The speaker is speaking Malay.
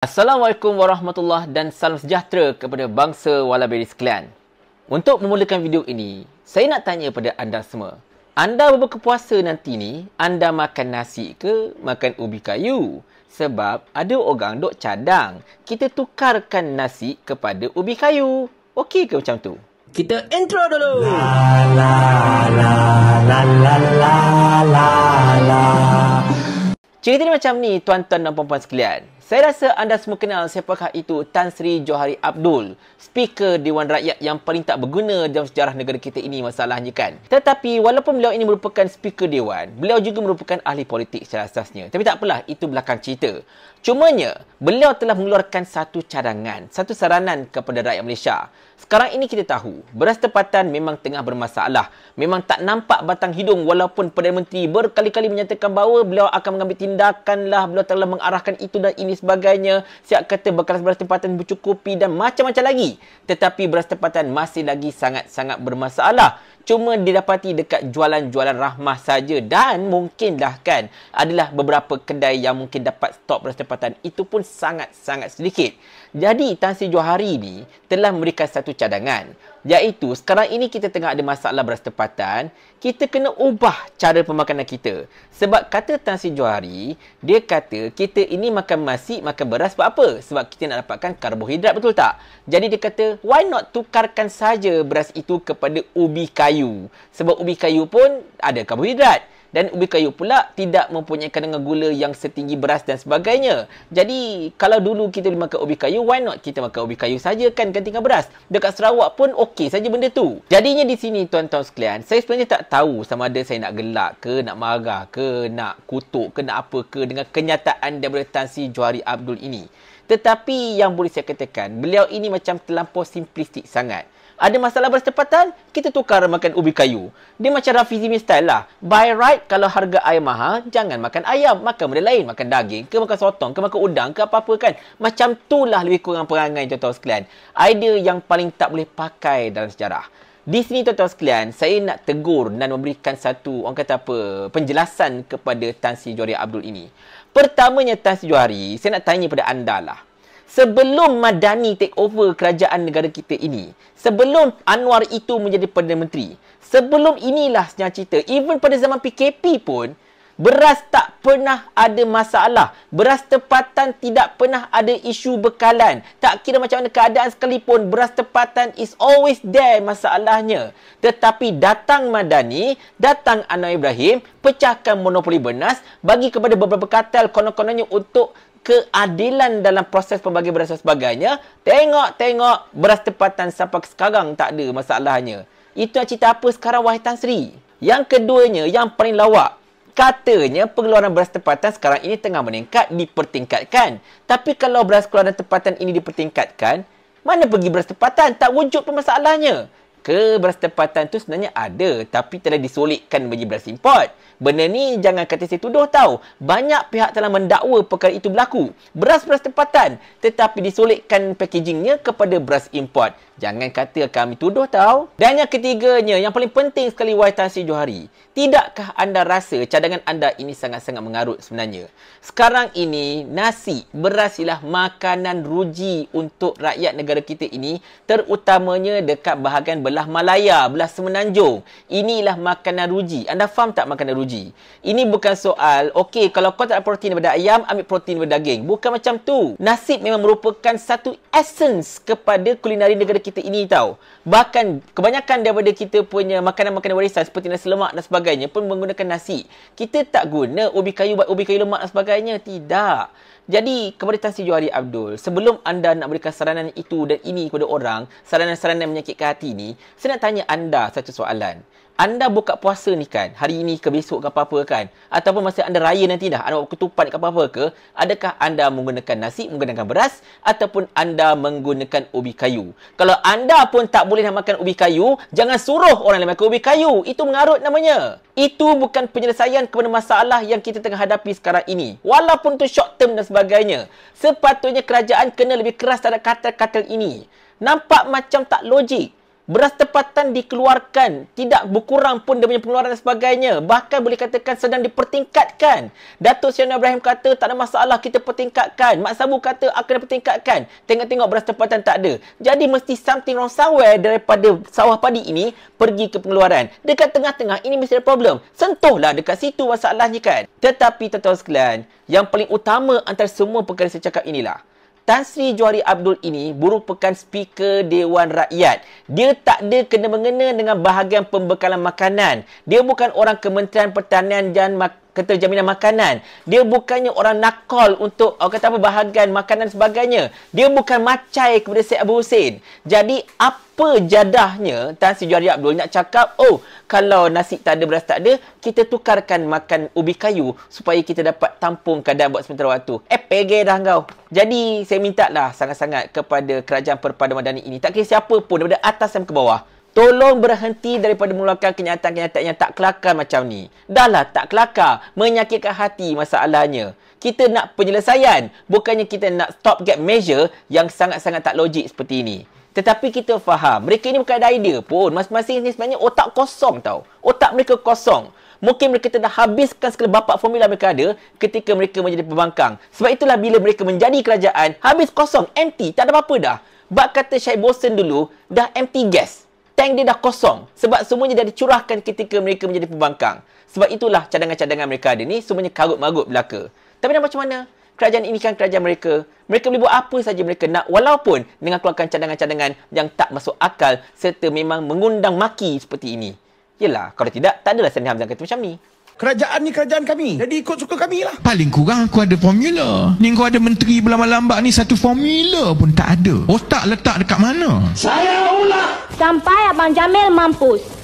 Assalamualaikum warahmatullahi dan salam sejahtera kepada bangsa Walaberi sekalian. Untuk memulakan video ini, saya nak tanya kepada anda semua. Anda berbuka puasa nanti ni, anda makan nasi ke makan ubi kayu? Sebab ada orang dok cadang, kita tukarkan nasi kepada ubi kayu. Okey ke macam tu? Kita intro dulu. La la la la la la la. la. Cerita ni macam ni tuan-tuan dan puan-puan sekalian. Saya rasa anda semua kenal siapakah itu Tan Sri Johari Abdul, speaker Dewan Rakyat yang paling tak berguna dalam sejarah negara kita ini masalahnya kan. Tetapi walaupun beliau ini merupakan speaker Dewan, beliau juga merupakan ahli politik secara asasnya. Tapi tak apalah, itu belakang cerita. Cumanya, beliau telah mengeluarkan satu cadangan, satu saranan kepada rakyat Malaysia. Sekarang ini kita tahu, beras tempatan memang tengah bermasalah. Memang tak nampak batang hidung walaupun Perdana Menteri berkali-kali menyatakan bahawa beliau akan mengambil tindakan lah, beliau telah mengarahkan itu dan ini sebagainya siap kata bekas beras tempatan mencukupi dan macam-macam lagi tetapi beras tempatan masih lagi sangat-sangat bermasalah cuma didapati dekat jualan-jualan rahmah saja dan mungkinlah kan adalah beberapa kedai yang mungkin dapat stok beras tempatan itu pun sangat-sangat sedikit jadi Tan Sri Johari ni telah memberikan satu cadangan iaitu sekarang ini kita tengah ada masalah beras tepatan, kita kena ubah cara pemakanan kita. Sebab kata Tan Sri Johari, dia kata kita ini makan nasi, makan beras buat apa? Sebab kita nak dapatkan karbohidrat betul tak? Jadi dia kata why not tukarkan saja beras itu kepada ubi kayu. Sebab ubi kayu pun ada karbohidrat dan ubi kayu pula tidak mempunyai kandungan gula yang setinggi beras dan sebagainya. Jadi kalau dulu kita boleh makan ubi kayu, why not kita makan ubi kayu saja kan gantikan beras? Dekat Sarawak pun okey saja benda tu. Jadinya di sini tuan-tuan sekalian, saya sebenarnya tak tahu sama ada saya nak gelak ke, nak marah ke, nak kutuk ke, nak apa ke dengan kenyataan daripada Tan Sri Johari Abdul ini. Tetapi yang boleh saya katakan, beliau ini macam terlampau simplistik sangat ada masalah bersepatan, kita tukar makan ubi kayu. Dia macam Rafizi punya style lah. By right, kalau harga ayam mahal, jangan makan ayam. Makan benda lain. Makan daging, ke makan sotong, ke makan udang, ke apa-apa kan. Macam tu lah lebih kurang perangai tuan-tuan sekalian. Idea yang paling tak boleh pakai dalam sejarah. Di sini tuan-tuan sekalian, saya nak tegur dan memberikan satu orang kata apa penjelasan kepada Tan Sri Juhari Abdul ini. Pertamanya Tan Sri Juhari, saya nak tanya pada anda lah sebelum Madani take over kerajaan negara kita ini sebelum Anwar itu menjadi perdana menteri sebelum inilah senyap cerita even pada zaman PKP pun beras tak pernah ada masalah beras tempatan tidak pernah ada isu bekalan tak kira macam mana keadaan sekalipun beras tempatan is always there masalahnya tetapi datang Madani datang Anwar Ibrahim pecahkan monopoli beras bagi kepada beberapa katal, konon-kononnya untuk keadilan dalam proses pembagian beras dan sebagainya. Tengok-tengok beras tempatan sampai sekarang tak ada masalahnya. Itu yang cerita apa sekarang Wahid Tan Sri? Yang keduanya, yang paling lawak. Katanya pengeluaran beras tempatan sekarang ini tengah meningkat, dipertingkatkan. Tapi kalau beras keluaran tempatan ini dipertingkatkan, mana pergi beras tempatan? Tak wujud pun masalahnya ke beras tempatan tu sebenarnya ada tapi telah disolidkan menjadi beras import. Benda ni jangan kata saya tuduh tau. Banyak pihak telah mendakwa perkara itu berlaku. Beras-beras tempatan tetapi disolidkan packagingnya kepada beras import. Jangan kata kami tuduh tau. Dan yang ketiganya, yang paling penting sekali wahai Tan Sri Johari. Tidakkah anda rasa cadangan anda ini sangat-sangat mengarut sebenarnya? Sekarang ini, nasi beras ialah makanan ruji untuk rakyat negara kita ini. Terutamanya dekat bahagian belah Malaya, belah Semenanjung. Inilah makanan ruji. Anda faham tak makanan ruji? Ini bukan soal, okey kalau kau tak ada protein daripada ayam, ambil protein daripada daging. Bukan macam tu. Nasi memang merupakan satu essence kepada kulinari negara kita kita ini tahu Bahkan kebanyakan daripada kita punya makanan-makanan warisan seperti nasi lemak dan sebagainya pun menggunakan nasi. Kita tak guna ubi kayu buat ubi kayu lemak dan sebagainya. Tidak. Jadi kepada Tan Sri Johari Abdul, sebelum anda nak berikan saranan itu dan ini kepada orang, saranan-saranan menyakitkan hati ini saya nak tanya anda satu soalan. Anda buka puasa ni kan, hari ini ke besok ke apa-apa kan, ataupun masa anda raya nanti dah, anda buat ketupat ke apa-apa ke, adakah anda menggunakan nasi, menggunakan beras, ataupun anda menggunakan ubi kayu? Kalau anda pun tak boleh nak makan ubi kayu, jangan suruh orang lain makan ubi kayu. Itu mengarut namanya. Itu bukan penyelesaian kepada masalah yang kita tengah hadapi sekarang ini. Walaupun tu short term dan sebagainya. Sepatutnya kerajaan kena lebih keras terhadap kata-kata ini. Nampak macam tak logik beras tempatan dikeluarkan tidak berkurang pun dia punya pengeluaran dan sebagainya bahkan boleh katakan sedang dipertingkatkan Datuk Syed Ibrahim kata tak ada masalah kita pertingkatkan Mak Sabu kata akan dipertingkatkan tengok-tengok beras tempatan tak ada jadi mesti something wrong somewhere daripada sawah padi ini pergi ke pengeluaran dekat tengah-tengah ini mesti ada problem sentuhlah dekat situ masalahnya kan tetapi tuan-tuan sekalian yang paling utama antara semua perkara saya cakap inilah Tan Sri Johari Abdul ini merupakan speaker Dewan Rakyat. Dia tak ada kena-mengena dengan bahagian pembekalan makanan. Dia bukan orang Kementerian Pertanian dan Makanan kata jaminan makanan. Dia bukannya orang nakal untuk orang kata apa bahagian makanan sebagainya. Dia bukan macai kepada Syed Abu Hussein. Jadi apa jadahnya Tan Sri Juhari Abdul nak cakap, oh kalau nasi tak ada, beras tak ada, kita tukarkan makan ubi kayu supaya kita dapat tampung keadaan buat sementara waktu. Eh, pegi dah kau. Jadi saya minta lah sangat-sangat kepada kerajaan perpaduan madani ini. Tak kira siapa pun daripada atas sampai ke bawah. Tolong berhenti daripada mengeluarkan kenyataan-kenyataan yang tak kelakar macam ni. Dahlah tak kelakar, menyakitkan hati masalahnya. Kita nak penyelesaian, bukannya kita nak stop gap measure yang sangat-sangat tak logik seperti ini. Tetapi kita faham, mereka ini bukan ada idea pun. Masing-masing ni sebenarnya otak kosong tau. Otak mereka kosong. Mungkin mereka telah habiskan segala bapak formula mereka ada ketika mereka menjadi pembangkang. Sebab itulah bila mereka menjadi kerajaan, habis kosong, empty, tak ada apa-apa dah. Bak kata Syed Bosen dulu, dah empty gas tank dia dah kosong sebab semuanya dah dicurahkan ketika mereka menjadi pembangkang. Sebab itulah cadangan-cadangan mereka ada ni semuanya karut-marut belaka. Tapi dah macam mana? Kerajaan ini kan kerajaan mereka. Mereka boleh buat apa saja mereka nak walaupun dengan keluarkan cadangan-cadangan yang tak masuk akal serta memang mengundang maki seperti ini. Yelah, kalau tidak, tak adalah Sandy Hamzah kata macam ni. Kerajaan ni kerajaan kami. Jadi ikut suka kami lah. Paling kurang aku ada formula. Ni kau ada menteri berlambak-lambak ni satu formula pun tak ada. Otak letak dekat mana? Saya ulah. Sampai Abang Jamil mampus.